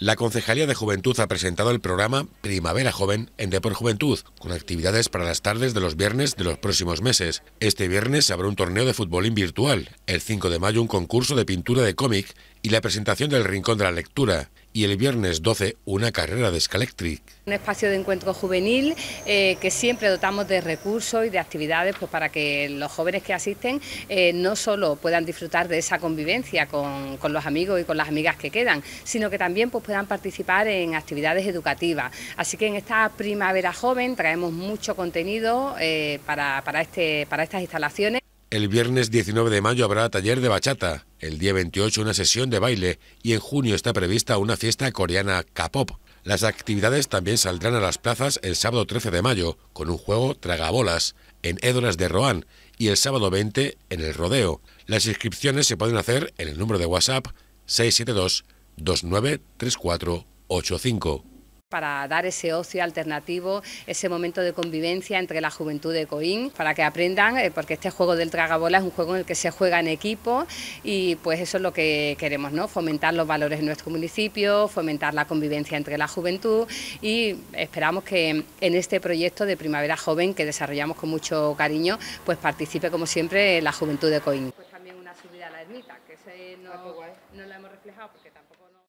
La Concejalía de Juventud ha presentado el programa Primavera Joven en Depor Juventud, con actividades para las tardes de los viernes de los próximos meses. Este viernes habrá un torneo de futbolín virtual, el 5 de mayo un concurso de pintura de cómic y la presentación del Rincón de la Lectura. Y el viernes 12, una carrera de Scalectric. Un espacio de encuentro juvenil eh, que siempre dotamos de recursos y de actividades pues, para que los jóvenes que asisten eh, no solo puedan disfrutar de esa convivencia con, los amigos y con las amigas que quedan, sino que también pues, puedan participar en actividades educativas. Así que en esta primavera joven traemos mucho contenido eh, para, este, para estas instalaciones. El viernes 19 de mayo habrá taller de bachata, el día 28 una sesión de baile y en junio está prevista una fiesta coreana K-pop. Las actividades también saldrán a las plazas el sábado 13 de mayo con un juego tragabolas en Edoras de Roan y el sábado 20 en el Rodeo. Las inscripciones se pueden hacer en el número de WhatsApp 672 293485 para dar ese ocio alternativo, ese momento de convivencia entre la juventud de Coín, para que aprendan, eh, porque este juego del tragabola es un juego en el que se juega en equipo y pues eso es lo que queremos, ¿no? Fomentar los valores en nuestro municipio, fomentar la convivencia entre la juventud y esperamos que en este proyecto de Primavera Joven que desarrollamos con mucho cariño, pues participe como siempre la juventud de Coín. Pues también una subida a la ermita, que no, la hemos reflejado porque tampoco